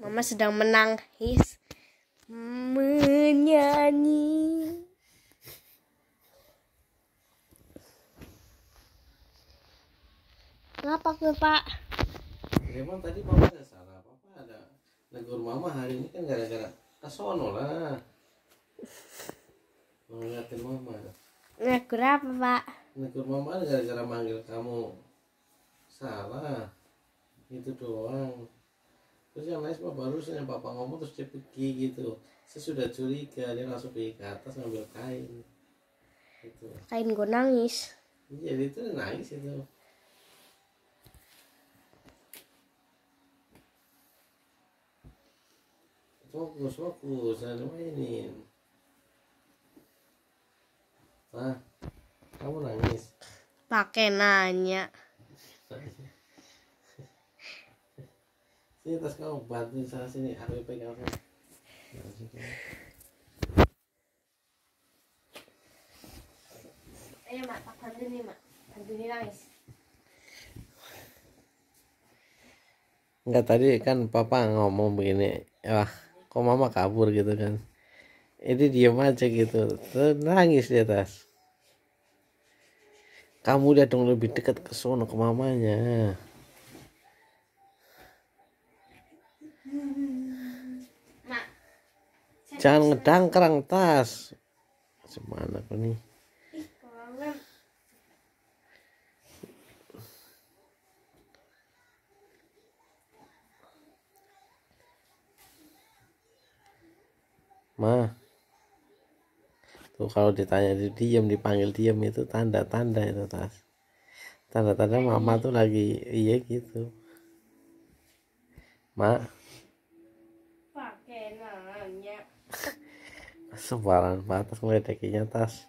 Mama sedang menangis menyanyi. Kenapa ke Pak? Emang tadi Papa ada salah, Papa ada negur Mama hari ini kan gara-gara kesono lah. Mau Mama. Negur apa Pak? Negur Mama gara-gara manggil kamu salah. Itu doang terus yang lain semua baru yang papa ngomong terus dia pergi gitu saya sudah curiga dia langsung pergi ke atas ngambil kain gitu. kain gue nangis jadi iya, itu nangis itu fokus fokus ada mainin Ah, kamu nangis pakai nanya sini iya, tas kamu bantuin sana sini aku pegang sana ayo mak tak bantu nih mak bantu nih nangis Enggak tadi kan papa ngomong begini Wah kok mama kabur gitu kan Ini diem aja gitu Terus nangis di atas Kamu udah dong lebih dekat ke sono ke mamanya jangan kerang tas semana apa nih Ma tuh kalau ditanya di diam dipanggil diam itu tanda-tanda itu tas tanda-tanda mama tuh lagi iya gitu Ma sebaran batas meledekinya tas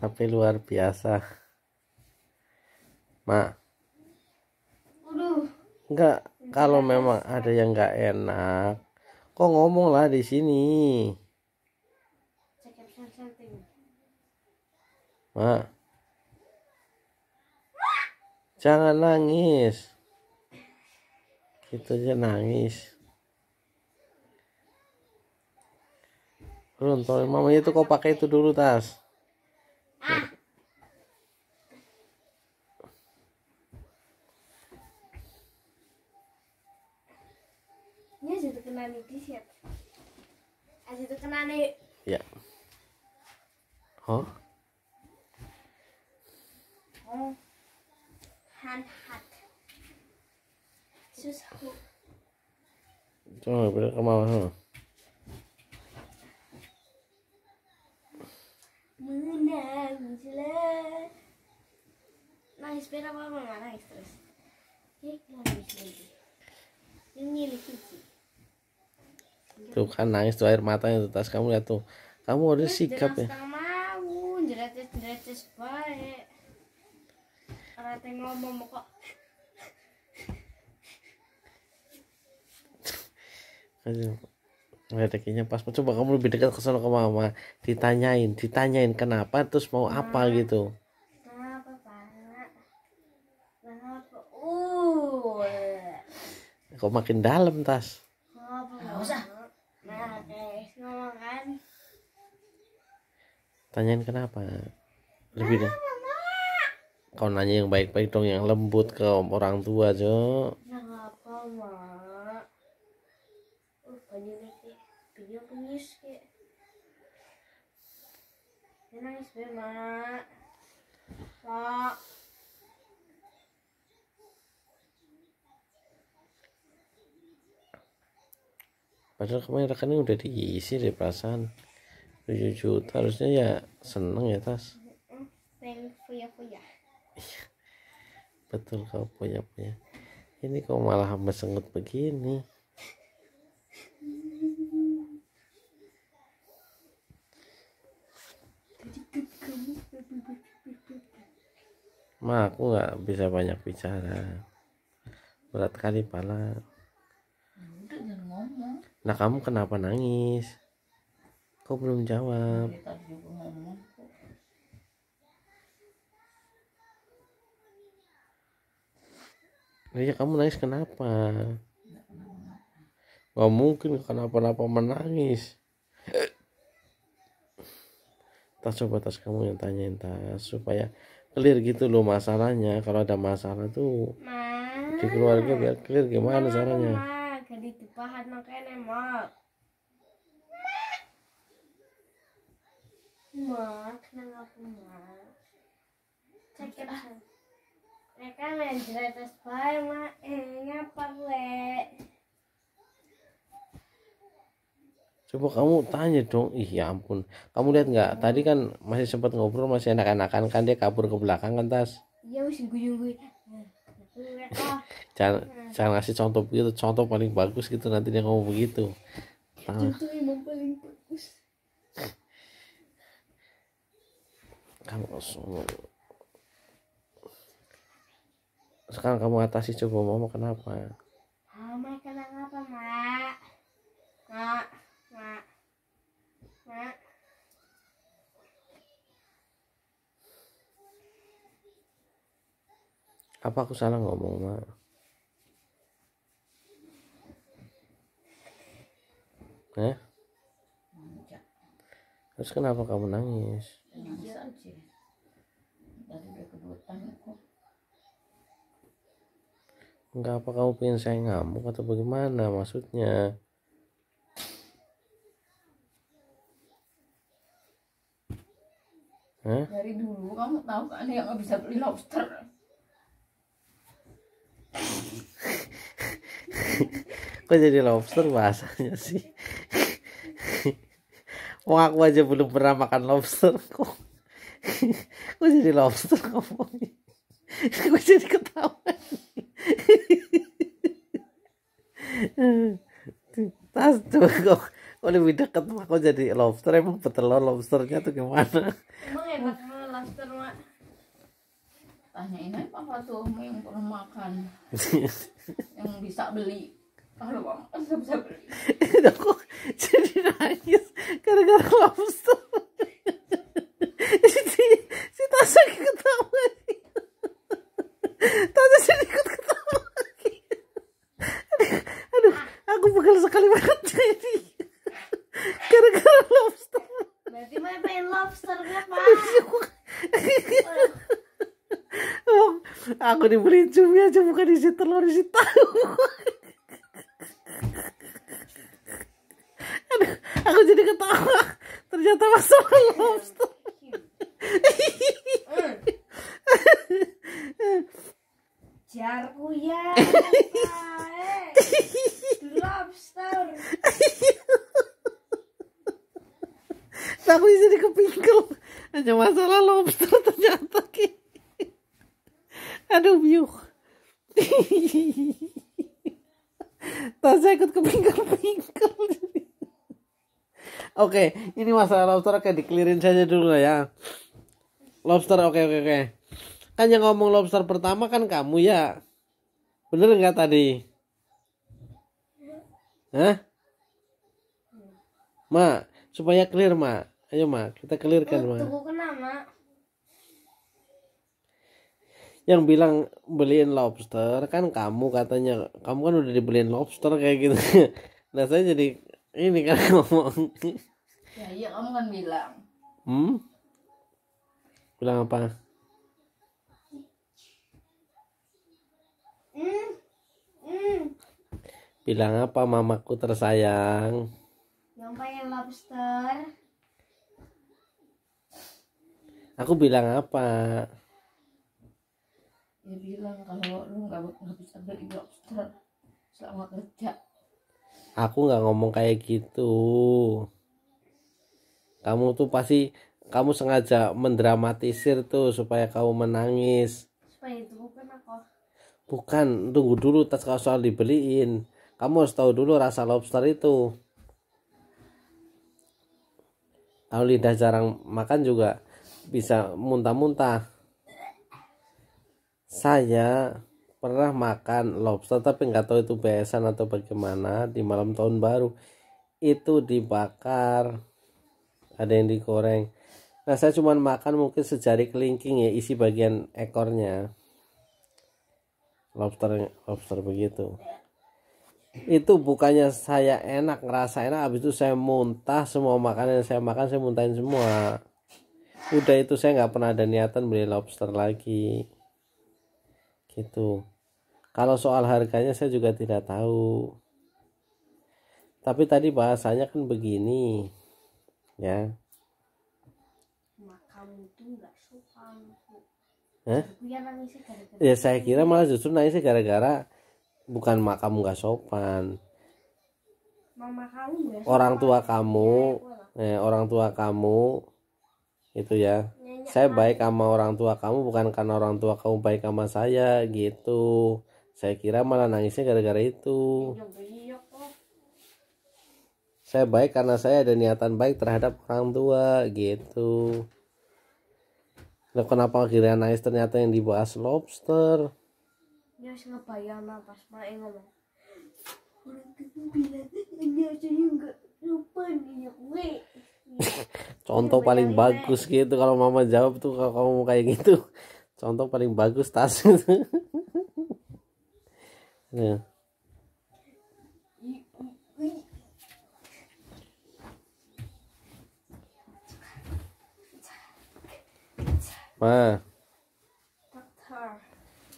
tapi luar biasa mak enggak kalau memang ada yang enggak enak kok ngomonglah di sini mak jangan nangis gitu aja nangis Belum, tolong mamanya tuh kau pakai itu dulu tas. Ah. Ini sudah kena nih t-shirt. Sudah kena nih. Ya. Huh? Oh. oh. Han hat. Susah. Coba, berapa mama? menangislah nangis biar apa mama nangis terus ini lucu tuh kan nangis tuh air matanya tuh tas kamu lihat tuh kamu udah sikap ya mau jeretes jeretes baik orang ngomong kok Aduh kayaknya pas coba kamu lebih dekat ke sana ke mama ditanyain ditanyain kenapa terus mau nah, apa gitu kenapa banget kenapa uh kok makin dalam tas nggak usah nah, eh, kan. tanyain kenapa lebih deh kau nanya yang baik-baik dong yang lembut ke orang tua jo kenapa nangis kayak dia nangis be mak mak padahal kemarin rekening udah diisi deh perasaan 7 juta harusnya ya seneng ya tas iya. betul kau punya punya ini kok malah mesengut begini Ma aku nggak bisa banyak bicara. Berat kali pala. Nah kamu kenapa nangis? Kok belum jawab? Nah, ya kamu nangis kenapa? Gak mungkin kenapa-napa menangis. Tas coba tas kamu yang tanya tas supaya clear gitu loh masalahnya kalau ada masalah tuh Ma. di keluarga biar clear gimana Ma, caranya Ma, kenapa Mereka bayi, coba kamu tanya dong ih ya ampun kamu lihat nggak tadi kan masih sempat ngobrol masih enak-enakan kan dia kabur ke belakang kan tas iya masih guyu guyung jangan jangan ngasih contoh begitu contoh paling bagus gitu nanti dia ngomong begitu nah. contoh yang paling bagus kamu sekarang kamu atasi coba mama kenapa apa aku salah ngomong mah eh terus kenapa kamu nangis nangis aja dari udah kebutan kok Enggak apa kamu pengen saya ngamuk atau bagaimana maksudnya? Hah? Dari dulu kamu tahu kan yang nggak bisa beli lobster. kok jadi lobster bahasanya sih Wah aku aja belum pernah makan lobster kok kok jadi lobster ngomongnya kok jadi ketawa tas tuh kok kok lebih dekat mah kok jadi lobster emang petelur lobsternya tuh gimana emang enak lobster mak tanyain ini apa tuh yang pernah makan yang bisa beli kalau ah, bang bisa bisa beli aku jadi nangis gara-gara lobster aku dibeli cumi aja bukan isi telur isi tahu Aduh, aku jadi ketawa ternyata masalah lobster jar uya lobster aku jadi kepingkel hanya masalah lobster ternyata ki Aduh, biuh. Tasnya ikut kepingkel-pingkel. oke, okay, ini masalah lobster kayak dikelirin saja dulu ya. Lobster oke okay, oke okay, oke. Kan yang ngomong lobster pertama kan kamu ya. Bener nggak tadi? Hah? Ma, supaya clear, Ma. Ayo, Ma, kita clearkan, Ma. Tunggu kenapa, Ma yang bilang beliin lobster kan kamu katanya kamu kan udah dibeliin lobster kayak gitu nah saya jadi ini kan ngomong ya iya kamu kan bilang hmm bilang apa Hmm. bilang apa mamaku tersayang yang pengen lobster aku bilang apa dia bilang kalau lu nggak bisa beli lobster selama kerja aku nggak ngomong kayak gitu kamu tuh pasti kamu sengaja mendramatisir tuh supaya kamu menangis supaya itu bukan aku bukan tunggu dulu tas kau soal dibeliin kamu harus tahu dulu rasa lobster itu kalau lidah jarang makan juga bisa muntah-muntah saya pernah makan lobster tapi nggak tahu itu besan atau bagaimana di malam tahun baru itu dibakar ada yang digoreng nah saya cuma makan mungkin sejari kelingking ya isi bagian ekornya lobster lobster begitu itu bukannya saya enak ngerasa enak habis itu saya muntah semua makanan yang saya makan saya muntahin semua udah itu saya nggak pernah ada niatan beli lobster lagi itu kalau soal harganya saya juga tidak tahu tapi tadi bahasanya kan begini ya Hah? Ya saya kira malah justru naik sih gara-gara bukan makam nggak sopan. gak sopan. Orang tua kamu, iya, eh, orang tua kamu itu ya saya baik sama orang tua kamu bukan karena orang tua kamu baik sama saya gitu saya kira malah nangisnya gara-gara itu saya baik karena saya ada niatan baik terhadap orang tua gitu Nah, kenapa akhirnya nangis ternyata yang dibahas lobster ya siapa ya apa pas main ngomong orang bilang ini aja enggak contoh paling bagus gitu kalau mama jawab tuh kalau kamu mau kayak gitu contoh paling bagus tas ya. nah. Ma,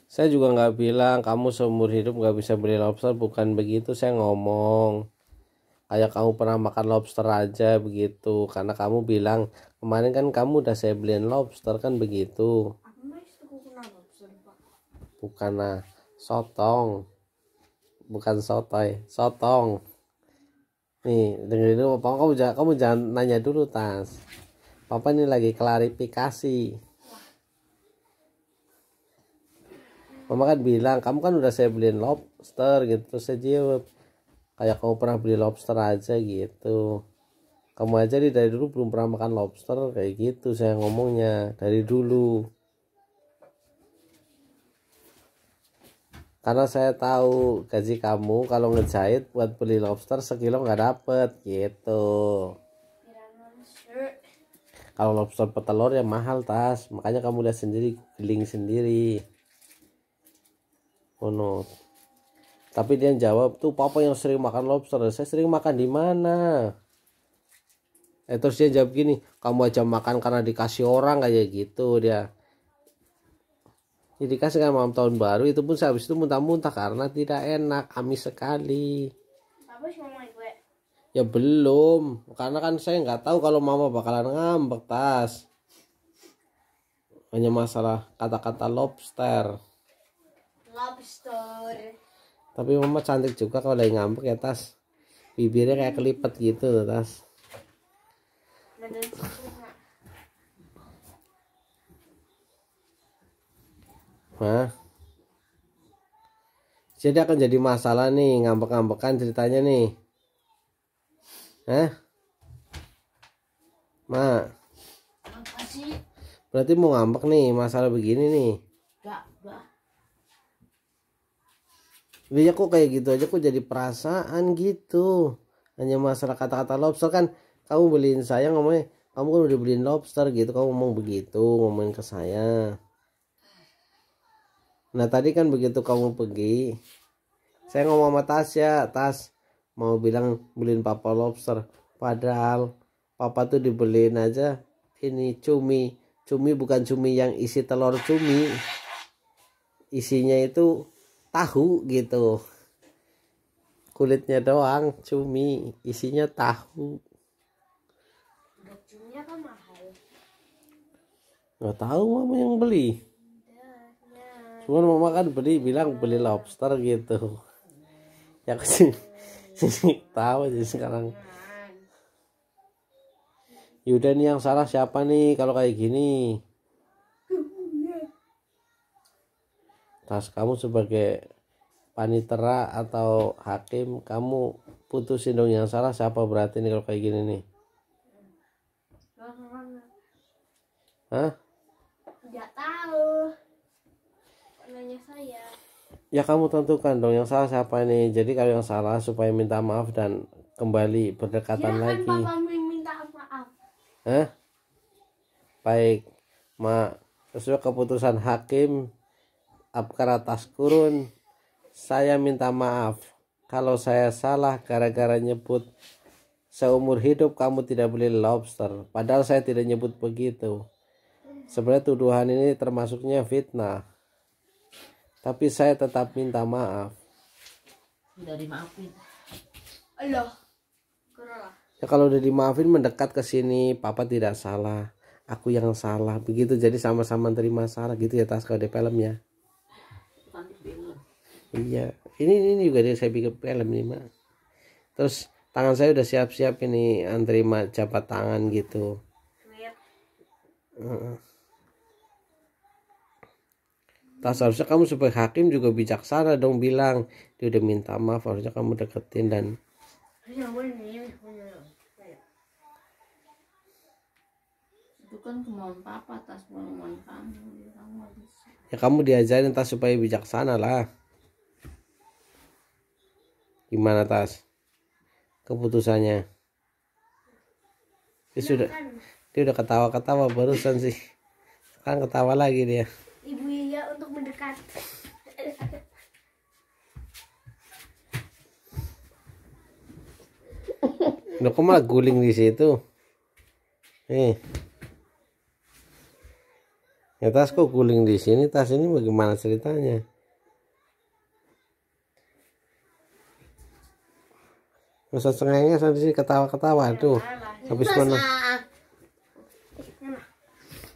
saya juga nggak bilang kamu seumur hidup nggak bisa beli lobster, bukan begitu saya ngomong kayak kamu pernah makan lobster aja begitu karena kamu bilang kemarin kan kamu udah saya beliin lobster kan begitu bukan nah sotong bukan sotoy sotong nih dengerin dulu papa kamu jangan kamu jangan nanya dulu tas papa ini lagi klarifikasi mama kan bilang kamu kan udah saya beliin lobster gitu terus saya jawab kayak kamu pernah beli lobster aja gitu kamu aja nih dari dulu belum pernah makan lobster kayak gitu saya ngomongnya dari dulu karena saya tahu gaji kamu kalau ngejahit buat beli lobster sekilo nggak dapet gitu kalau lobster petelur ya mahal tas makanya kamu lihat sendiri giling sendiri monot tapi dia jawab, tuh papa yang sering makan lobster, saya sering makan di mana? Eh, terus dia jawab gini, kamu aja makan karena dikasih orang kayak gitu dia. Jadi ya, kasih kan malam tahun baru itu pun habis itu muntah-muntah karena tidak enak, amis sekali. Ya belum, karena kan saya nggak tahu kalau mama bakalan ngambek tas. Hanya masalah kata-kata lobster. Lobster tapi mama cantik juga kalau lagi ngambek ya tas bibirnya kayak kelipet gitu loh tas Nah, jadi akan jadi masalah nih ngambek-ngambekan ceritanya nih. Eh, Ma. Berarti mau ngambek nih masalah begini nih. enggak, enggak. Biasanya kok kayak gitu aja kok jadi perasaan gitu. Hanya masalah kata-kata lobster kan kamu beliin saya ngomongnya kamu kan udah beliin lobster gitu kamu ngomong begitu ngomongin ke saya. Nah tadi kan begitu kamu pergi saya ngomong sama ya Tas mau bilang beliin papa lobster padahal papa tuh dibeliin aja ini cumi cumi bukan cumi yang isi telur cumi isinya itu tahu gitu kulitnya doang cumi isinya tahu cuminya nggak tahu mama yang beli cuman mama kan beli bilang beli lobster gitu ya aku sih tahu sih sekarang Yuda nih yang salah siapa nih kalau kayak gini tas kamu sebagai panitera atau hakim kamu putusin dong yang salah siapa berarti nih kalau kayak gini nih Hah? Tidak tahu. Nanya saya. Ya kamu tentukan dong yang salah siapa ini. Jadi kalau yang salah supaya minta maaf dan kembali berdekatan ya, lagi. papa minta maaf. Hah? Baik. Ma sesuai keputusan hakim Abkar atas kurun. Saya minta maaf kalau saya salah gara-gara nyebut seumur hidup kamu tidak beli lobster. Padahal saya tidak nyebut begitu. Sebenarnya tuduhan ini termasuknya fitnah. Tapi saya tetap minta maaf. Sudah dimaafin. Allah. Ya kalau udah dimaafin mendekat ke sini, papa tidak salah. Aku yang salah. Begitu jadi sama-sama terima salah gitu ya Tasko di film ya iya ini ini juga dia saya bikin film ini mah terus tangan saya udah siap-siap ini antri jabat tangan gitu Tak seharusnya kamu sebagai hakim juga bijaksana dong bilang dia udah minta maaf harusnya kamu deketin dan itu kan kemauan papa tas kemauan kamu ya kamu diajarin tas supaya bijaksana lah gimana tas keputusannya dia sudah dia udah ketawa-ketawa barusan sih kan ketawa lagi dia ibu iya untuk mendekat Loh, kok malah guling di situ? Nih. Eh. Ya tas kok guling di sini? Tas ini bagaimana ceritanya? masa setengahnya sampai sini ketawa-ketawa tuh. Iya, Habis iya, mana?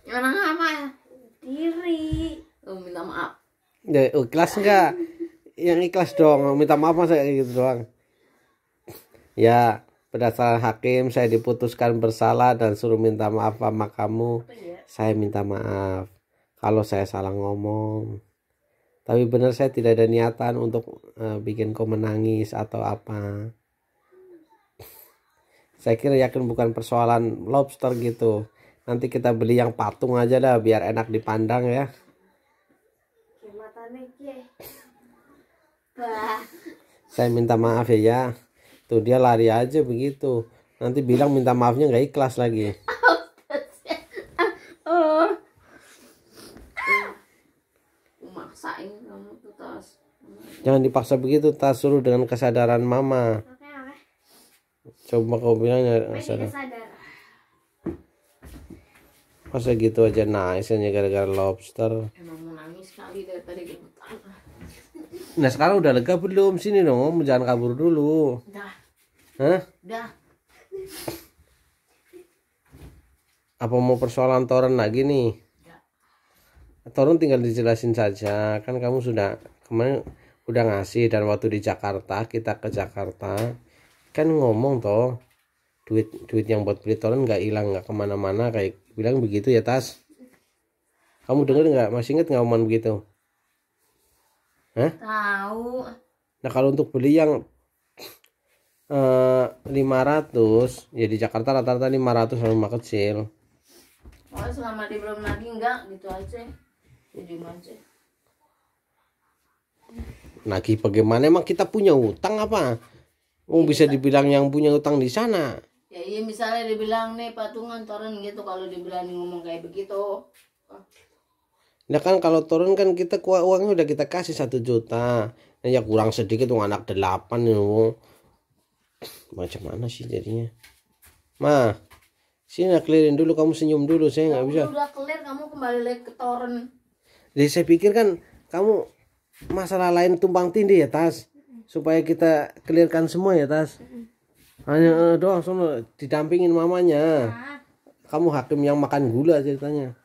Iya, mana apa? Diri. Oh, minta maaf. Ya, oh, ikhlas enggak? Yang ikhlas dong. Minta maaf masa kayak gitu doang. Ya, berdasarkan hakim saya diputuskan bersalah dan suruh minta maaf sama kamu. Ya? Saya minta maaf kalau saya salah ngomong. Tapi benar saya tidak ada niatan untuk uh, bikin kau menangis atau apa saya kira yakin bukan persoalan lobster gitu nanti kita beli yang patung aja dah biar enak dipandang ya saya minta maaf ya ya tuh dia lari aja begitu nanti bilang minta maafnya nggak ikhlas lagi oh. Jangan dipaksa begitu, tas suruh dengan kesadaran mama coba kau bilang nyari masa masa gitu aja nangis hanya gara-gara lobster emang mau nangis dari tadi nah sekarang udah lega belum sini dong jangan kabur dulu dah Hah? dah apa mau persoalan toren lagi nih dah. toren tinggal dijelasin saja kan kamu sudah kemarin udah ngasih dan waktu di Jakarta kita ke Jakarta kan ngomong toh duit duit yang buat beli toren nggak hilang nggak kemana-mana kayak bilang begitu ya tas kamu denger nggak masih inget nggak omongan begitu tahu nah kalau untuk beli yang eh, 500 ya di Jakarta rata-rata 500 rumah kecil oh selama di belum lagi enggak gitu aja jadi ya, aja Nagih bagaimana emang kita punya utang apa? Oh, iya, bisa dibilang yang punya utang di sana. Ya iya misalnya dibilang nih patungan turun gitu kalau dibilang ngomong kayak begitu. Nah kan kalau turun kan kita uangnya udah kita kasih satu juta. Nah, ya kurang sedikit tuh anak delapan ya, nih. Macam mana sih jadinya? Ma, sini nak clearin dulu kamu senyum dulu saya nggak bisa. Udah clear kamu kembali lagi ke turun. Jadi saya pikir kan kamu masalah lain tumpang tindih ya tas supaya kita clearkan semua ya tas hanya eh, doang sono didampingin mamanya nah. kamu hakim yang makan gula ceritanya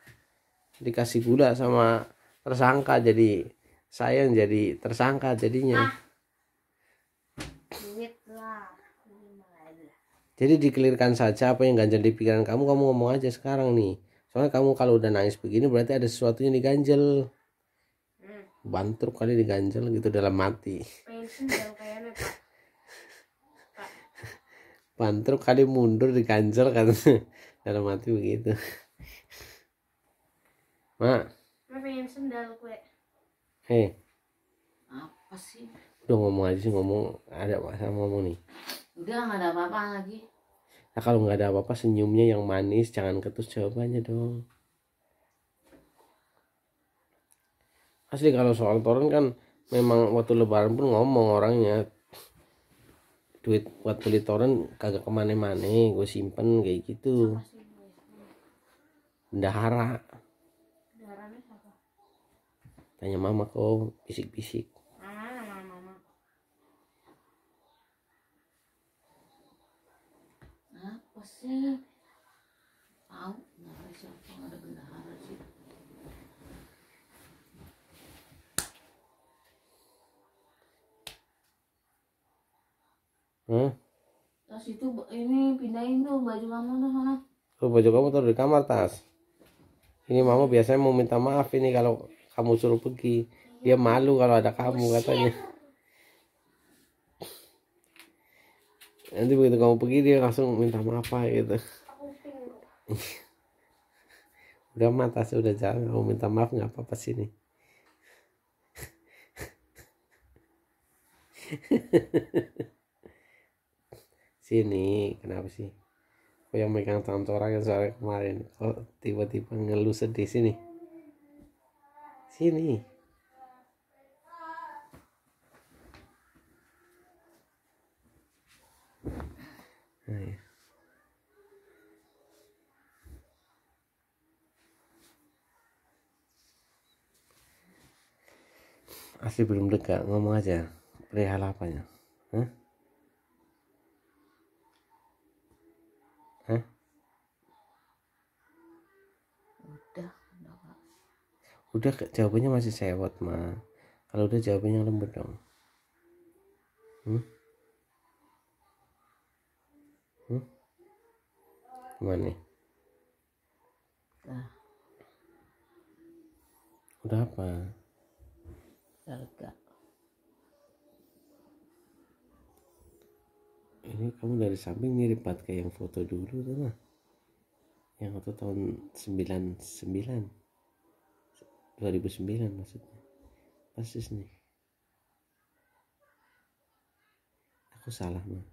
dikasih gula sama tersangka jadi saya yang jadi tersangka jadinya ah. jadi dikelirkan saja apa yang ganjel di pikiran kamu kamu ngomong aja sekarang nih soalnya kamu kalau udah nangis begini berarti ada sesuatu yang diganjel hmm. bantruk kali diganjel gitu dalam mati Ya, Pantruk kali mundur di kan dalam hati begitu. Ma. Ma pengen sendal kue. Hei. Eh. Apa sih? Udah ngomong aja sih ngomong ada apa sama ngomong nih. Udah nggak ada apa-apa lagi. Nah, kalau nggak ada apa-apa senyumnya yang manis jangan ketus jawabannya dong. Asli kalau soal toren kan memang waktu lebaran pun ngomong orangnya duit buat beli toren kagak kemana-mana gue simpen kayak gitu bendahara tanya mama kok bisik-bisik ah, apa sih hmm. tas itu ini pindahin tuh baju kamu tuh sana tuh oh, baju kamu tuh di kamar tas ini mama biasanya mau minta maaf ini kalau kamu suruh pergi dia malu kalau ada kamu katanya nanti begitu kamu pergi dia langsung minta maaf gitu udah mata sih udah jalan kamu minta maaf nggak apa-apa sini sini kenapa sih aku yang megang tangan orang yang sore kemarin kok tiba-tiba ngeluh sedih sini sini masih ya. asli belum dekat ngomong aja perihal apanya Hah? udah jawabannya masih sewot ma kalau udah jawabannya lembut dong hmm? Hmm? gimana nih ah. udah apa lega ini kamu dari samping mirip banget kayak yang foto dulu tuh mah yang foto tahun 99 2009 maksudnya persis nih aku salah mah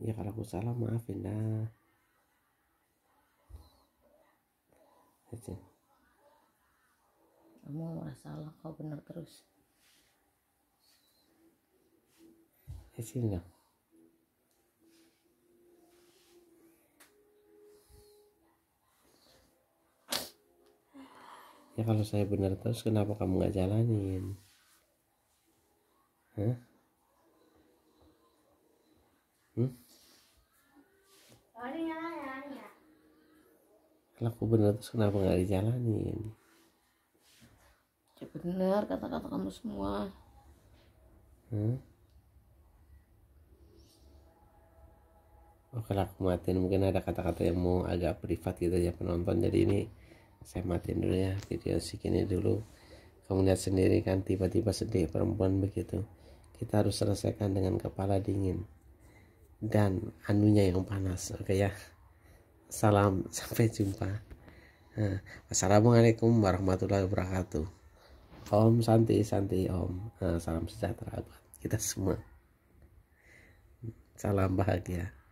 ya kalau aku salah maafin dah aja kamu nggak salah kau benar terus hasilnya ya kalau saya benar terus kenapa kamu nggak jalanin Hah? Hmm? Ya, ya, ya. Kalau aku benar terus kenapa nggak dijalanin? Ya benar kata-kata kamu semua. Hmm? Oh, kalau aku matiin mungkin ada kata-kata yang mau agak privat gitu ya penonton jadi ini saya matiin dulu ya video segini dulu kamu lihat sendiri kan tiba-tiba sedih perempuan begitu kita harus selesaikan dengan kepala dingin dan anunya yang panas oke okay ya salam sampai jumpa nah, assalamualaikum warahmatullahi wabarakatuh om santi santi om nah, salam sejahtera buat kita semua salam bahagia